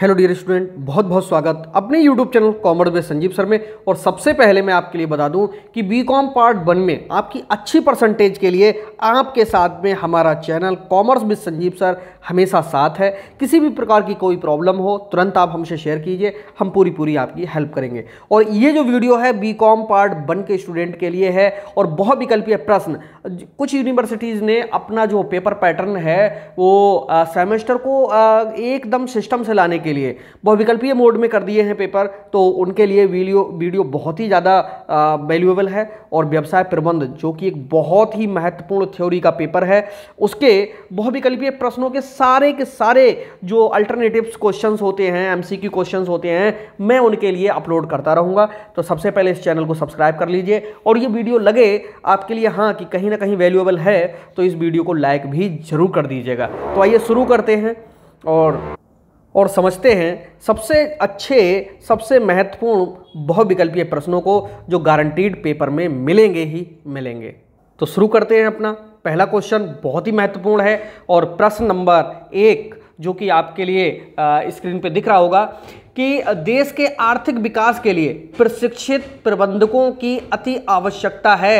hello dear student बहुत बहुत स्वागत अपने यूट्यूब चैनल कॉमर्स में संजीव सर में और सबसे पहले मैं आपके लिए बता दूं कि बी कॉम पार्ट वन में आपकी अच्छी परसेंटेज के लिए आपके साथ में हमारा channel commerce with Sanjeev sir हमेशा साथ है किसी भी प्रकार की कोई प्रॉब्लम हो तुरंत आप हमसे शेयर कीजिए हम पूरी पूरी आपकी हेल्प करेंगे और ये जो वीडियो है बी कॉम पार्ट वन के स्टूडेंट के लिए है और बहुत विकल्पीय प्रश्न कुछ यूनिवर्सिटीज़ ने अपना जो पेपर पैटर्न है वो सेमेस्टर को एकदम सिस्टम से लाने के के लिए बहुविकल्पीय मोड में कर दिए हैं पेपर तो उनके लिए वीडियो वीडियो बहुत ही ज़्यादा वैल्यूएबल है और व्यवसाय प्रबंध जो कि एक बहुत ही महत्वपूर्ण थ्योरी का पेपर है उसके बहुविकल्पीय प्रश्नों के सारे के सारे जो अल्टरनेटिव्स क्वेश्चन होते हैं एम क्वेश्चन होते हैं मैं उनके लिए अपलोड करता रहूँगा तो सबसे पहले इस चैनल को सब्सक्राइब कर लीजिए और ये वीडियो लगे आपके लिए हाँ कि कहीं ना कहीं वैल्यूएबल है तो इस वीडियो को लाइक भी ज़रूर कर दीजिएगा तो आइए शुरू करते हैं और और समझते हैं सबसे अच्छे सबसे महत्वपूर्ण बहुविकल्पीय प्रश्नों को जो गारंटीड पेपर में मिलेंगे ही मिलेंगे तो शुरू करते हैं अपना पहला क्वेश्चन बहुत ही महत्वपूर्ण है और प्रश्न नंबर एक जो कि आपके लिए स्क्रीन पे दिख रहा होगा कि देश के आर्थिक विकास के लिए प्रशिक्षित प्रबंधकों की अति आवश्यकता है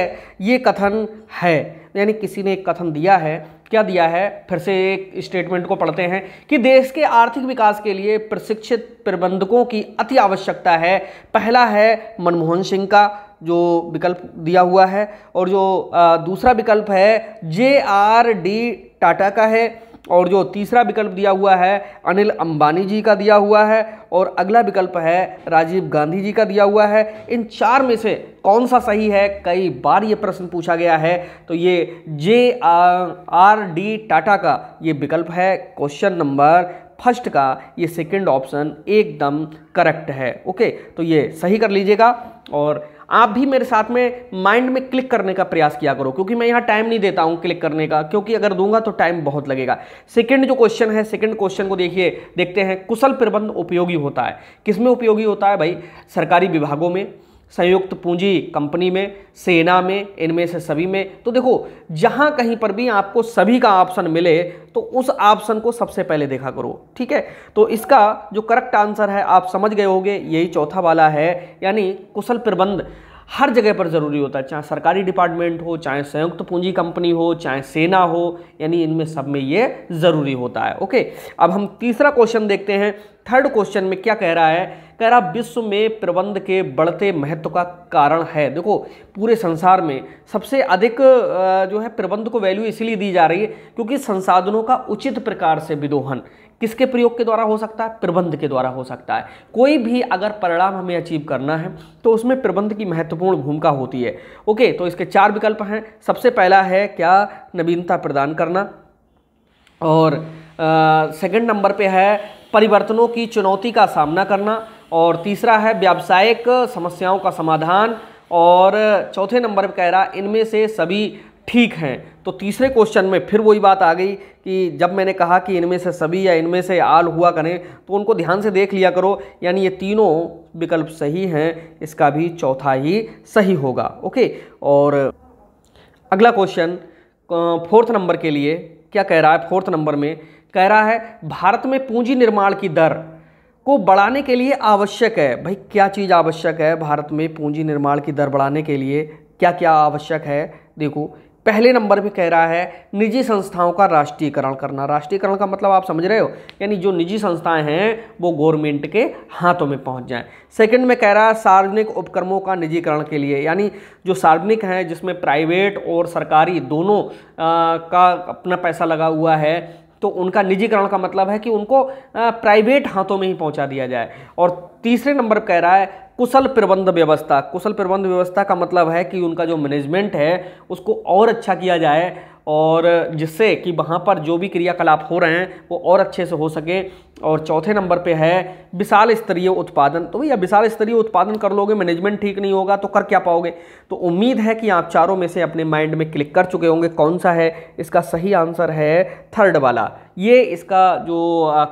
ये कथन है यानी किसी ने एक कथन दिया है क्या दिया है फिर से एक स्टेटमेंट को पढ़ते हैं कि देश के आर्थिक विकास के लिए प्रशिक्षित प्रबंधकों की अति आवश्यकता है पहला है मनमोहन सिंह का जो विकल्प दिया हुआ है और जो दूसरा विकल्प है जे आर डी टाटा का है और जो तीसरा विकल्प दिया हुआ है अनिल अंबानी जी का दिया हुआ है और अगला विकल्प है राजीव गांधी जी का दिया हुआ है इन चार में से कौन सा सही है कई बार ये प्रश्न पूछा गया है तो ये जे आर डी टाटा का ये विकल्प है क्वेश्चन नंबर फर्स्ट का ये सेकंड ऑप्शन एकदम करेक्ट है ओके तो ये सही कर लीजिएगा और आप भी मेरे साथ में माइंड में क्लिक करने का प्रयास किया करो क्योंकि मैं यहाँ टाइम नहीं देता हूँ क्लिक करने का क्योंकि अगर दूंगा तो टाइम बहुत लगेगा सेकेंड जो क्वेश्चन है सेकेंड क्वेश्चन को देखिए देखते हैं कुशल प्रबंध उपयोगी होता है किसमें उपयोगी होता है भाई सरकारी विभागों में संयुक्त पूंजी कंपनी में सेना में इनमें से सभी में तो देखो जहाँ कहीं पर भी आपको सभी का ऑप्शन मिले तो उस ऑप्शन को सबसे पहले देखा करो ठीक है तो इसका जो करेक्ट आंसर है आप समझ गए होगे यही चौथा वाला है यानी कुशल प्रबंध हर जगह पर ज़रूरी होता है चाहे सरकारी डिपार्टमेंट हो चाहे संयुक्त तो पूंजी कंपनी हो चाहे सेना हो यानी इनमें सब में ये ज़रूरी होता है ओके अब हम तीसरा क्वेश्चन देखते हैं थर्ड क्वेश्चन में क्या कह रहा है कह रहा विश्व में प्रबंध के बढ़ते महत्व का कारण है देखो पूरे संसार में सबसे अधिक जो है प्रबंध को वैल्यू इसलिए दी जा रही है क्योंकि संसाधनों का उचित प्रकार से विदोहन किसके प्रयोग के द्वारा हो सकता है प्रबंध के द्वारा हो सकता है कोई भी अगर परिणाम हमें अचीव करना है तो उसमें प्रबंध की महत्वपूर्ण भूमिका होती है ओके तो इसके चार विकल्प हैं सबसे पहला है क्या नवीनता प्रदान करना और सेकंड नंबर पे है परिवर्तनों की चुनौती का सामना करना और तीसरा है व्यावसायिक समस्याओं का समाधान और चौथे नंबर पर कह रहा इनमें से सभी ठीक हैं तो तीसरे क्वेश्चन में फिर वही बात आ गई कि जब मैंने कहा कि इनमें से सभी या इनमें से आल हुआ करें तो उनको ध्यान से देख लिया करो यानी ये तीनों विकल्प सही हैं इसका भी चौथा ही सही होगा ओके और अगला क्वेश्चन फोर्थ नंबर के लिए क्या कह रहा है फोर्थ नंबर में कह रहा है भारत में पूंजी निर्माण की दर को बढ़ाने के लिए आवश्यक है भाई क्या चीज़ आवश्यक है भारत में पूंजी निर्माण की दर बढ़ाने के लिए क्या क्या आवश्यक है देखो पहले नंबर पे कह रहा है निजी संस्थाओं का राष्ट्रीयकरण करना राष्ट्रीयकरण का मतलब आप समझ रहे हो यानी जो निजी संस्थाएं हैं वो गवर्नमेंट के हाथों में पहुंच जाएं सेकंड में कह रहा है सार्वजनिक उपक्रमों का निजीकरण के लिए यानी जो सार्वजनिक हैं जिसमें प्राइवेट और सरकारी दोनों आ, का अपना पैसा लगा हुआ है तो उनका निजीकरण का मतलब है कि उनको प्राइवेट हाथों में ही पहुंचा दिया जाए और तीसरे नंबर कह रहा है कुशल प्रबंध व्यवस्था कुशल प्रबंध व्यवस्था का मतलब है कि उनका जो मैनेजमेंट है उसको और अच्छा किया जाए और जिससे कि वहाँ पर जो भी क्रियाकलाप हो रहे हैं वो और अच्छे से हो सके और चौथे नंबर पे है विशाल स्तरीय उत्पादन तो भैया विशाल स्तरीय उत्पादन कर लोगे मैनेजमेंट ठीक नहीं होगा तो कर क्या पाओगे तो उम्मीद है कि आप चारों में से अपने माइंड में क्लिक कर चुके होंगे कौन सा है इसका सही आंसर है थर्ड वाला ये इसका जो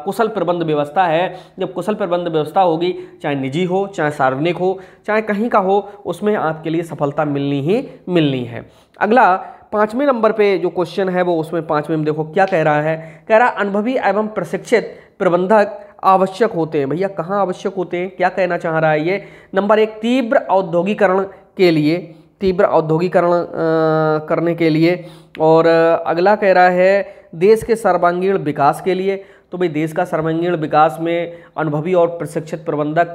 कुशल प्रबंध व्यवस्था है जब कुशल प्रबंध व्यवस्था होगी चाहे निजी हो चाहे सार्वजनिक हो चाहे कहीं का हो उसमें आपके लिए सफलता मिलनी ही मिलनी है अगला पाँचवें नंबर पे जो क्वेश्चन है वो उसमें पाँचवें में देखो क्या कह रहा है कह रहा अनुभवी एवं प्रशिक्षित प्रबंधक आवश्यक होते हैं भैया कहाँ आवश्यक होते हैं क्या कहना चाह रहा है ये नंबर एक तीव्र औद्योगिकरण के लिए तीव्र औद्योगिकरण करने के लिए और अगला कह रहा है देश के सर्वांगीण विकास के लिए तो भाई देश का सर्वांगीण विकास में अनुभवी और प्रशिक्षित प्रबंधक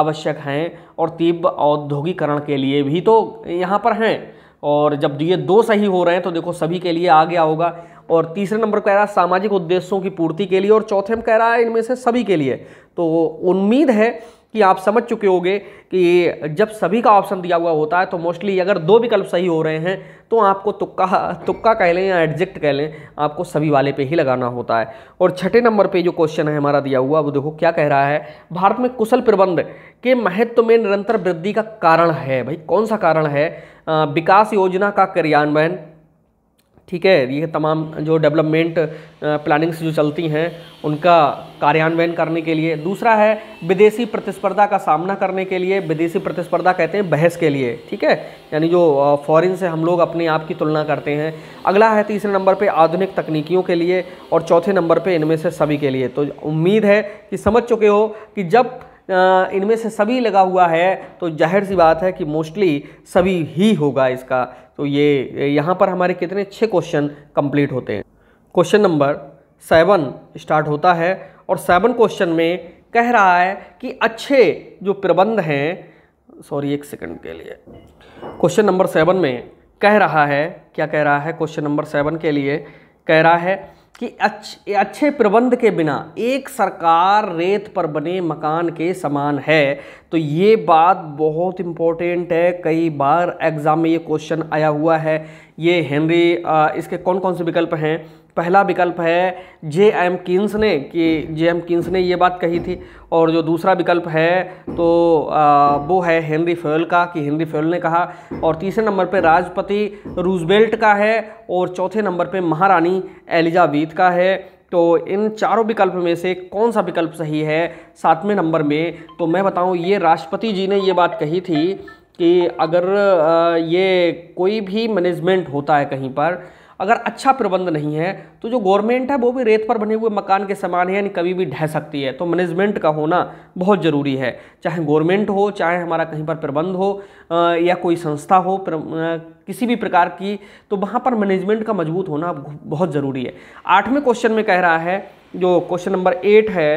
आवश्यक हैं और तीव्र औद्योगिकरण के लिए भी तो यहाँ पर हैं और जब ये दो सही हो रहे हैं तो देखो सभी के लिए आ गया होगा और तीसरे नंबर कह रहा है सामाजिक उद्देश्यों की पूर्ति के लिए और चौथे में कह रहा है इनमें से सभी के लिए तो उम्मीद है कि आप समझ चुके होंगे कि जब सभी का ऑप्शन दिया हुआ होता है तो मोस्टली अगर दो विकल्प सही हो रहे हैं तो आपको तुक्का तुक्का कह लें या एडजेक्ट कह लें आपको सभी वाले पे ही लगाना होता है और छठे नंबर पे जो क्वेश्चन है हमारा दिया हुआ वो देखो क्या कह रहा है भारत में कुशल प्रबंध के महत्व में निरंतर वृद्धि का कारण है भाई कौन सा कारण है विकास योजना का क्रियान्वयन ठीक है ये तमाम जो डेवलपमेंट प्लानिंग्स जो चलती हैं उनका कार्यान्वयन करने के लिए दूसरा है विदेशी प्रतिस्पर्धा का सामना करने के लिए विदेशी प्रतिस्पर्धा कहते हैं बहस के लिए ठीक है यानी जो फॉरेन से हम लोग अपने आप की तुलना करते हैं अगला है तीसरे नंबर पे आधुनिक तकनीकियों के लिए और चौथे नंबर पे इनमें से सभी के लिए तो उम्मीद है कि समझ चुके हो कि जब इनमें से सभी लगा हुआ है तो जाहिर सी बात है कि मोस्टली सभी ही होगा इसका तो ये यहाँ पर हमारे कितने छः क्वेश्चन कंप्लीट होते हैं क्वेश्चन नंबर सेवन स्टार्ट होता है और सेवन क्वेश्चन में कह रहा है कि अच्छे जो प्रबंध हैं सॉरी एक सेकंड के लिए क्वेश्चन नंबर सेवन में कह रहा है क्या कह रहा है क्वेश्चन नंबर सेवन के लिए कह रहा है कि अच्छे अच्छे प्रबंध के बिना एक सरकार रेत पर बने मकान के समान है तो ये बात बहुत इम्पोर्टेंट है कई बार एग्ज़ाम में ये क्वेश्चन आया हुआ है ये हेनरी इसके कौन कौन से विकल्प हैं पहला विकल्प है जे एम किन्स ने कि जे एम किन्स ने ये बात कही थी और जो दूसरा विकल्प है तो आ, वो है हेनरी फ्योल का कि हेनरी फ्योल ने कहा और तीसरे नंबर पे राष्ट्रपति रूजबेल्ट का है और चौथे नंबर पे महारानी एलिजाबीथ का है तो इन चारों विकल्प में से कौन सा विकल्प सही है सातवें नंबर में तो मैं बताऊँ ये राष्ट्रपति जी ने ये बात कही थी कि अगर ये कोई भी मैनेजमेंट होता है कहीं पर अगर अच्छा प्रबंध नहीं है तो जो गवर्नमेंट है वो भी रेत पर बने हुए मकान के समान है यानी कभी भी ढह सकती है तो मैनेजमेंट का होना बहुत ज़रूरी है चाहे गवर्नमेंट हो चाहे हमारा कहीं पर प्रबंध हो या कोई संस्था हो किसी भी प्रकार की तो वहाँ पर मैनेजमेंट का मजबूत होना बहुत ज़रूरी है आठवें क्वेश्चन में कह रहा है जो क्वेश्चन नंबर एट है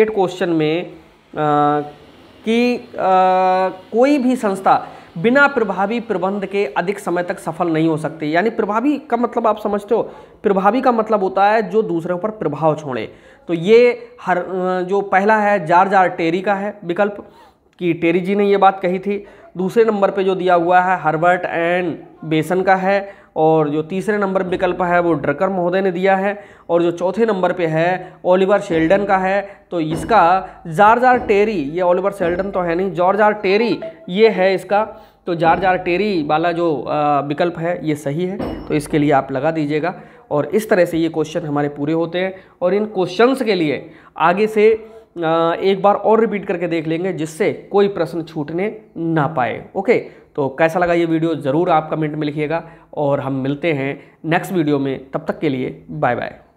एट क्वेश्चन में कि आ, कोई भी संस्था बिना प्रभावी प्रबंध के अधिक समय तक सफल नहीं हो सकती यानी प्रभावी का मतलब आप समझते हो प्रभावी का मतलब होता है जो दूसरे पर प्रभाव छोड़े तो ये हर जो पहला है जार जार टेरी का है विकल्प कि टेरी जी ने ये बात कही थी दूसरे नंबर पे जो दिया हुआ है हर्बर्ट एंड बेसन का है और जो तीसरे नंबर विकल्प है वो ड्रकर महोदय ने दिया है और जो चौथे नंबर पे है ओलिवर शेल्डन का है तो इसका जार टेरी ये ओलिवर शेल्डन तो है नहीं जार टेरी ये है इसका तो जार टेरी वाला जो विकल्प है ये सही है तो इसके लिए आप लगा दीजिएगा और इस तरह से ये क्वेश्चन हमारे पूरे होते हैं और इन क्वेश्चंस के लिए आगे से एक बार और रिपीट करके देख लेंगे जिससे कोई प्रश्न छूटने ना पाए ओके तो कैसा लगा ये वीडियो ज़रूर आप कमेंट में लिखिएगा और हम मिलते हैं नेक्स्ट वीडियो में तब तक के लिए बाय बाय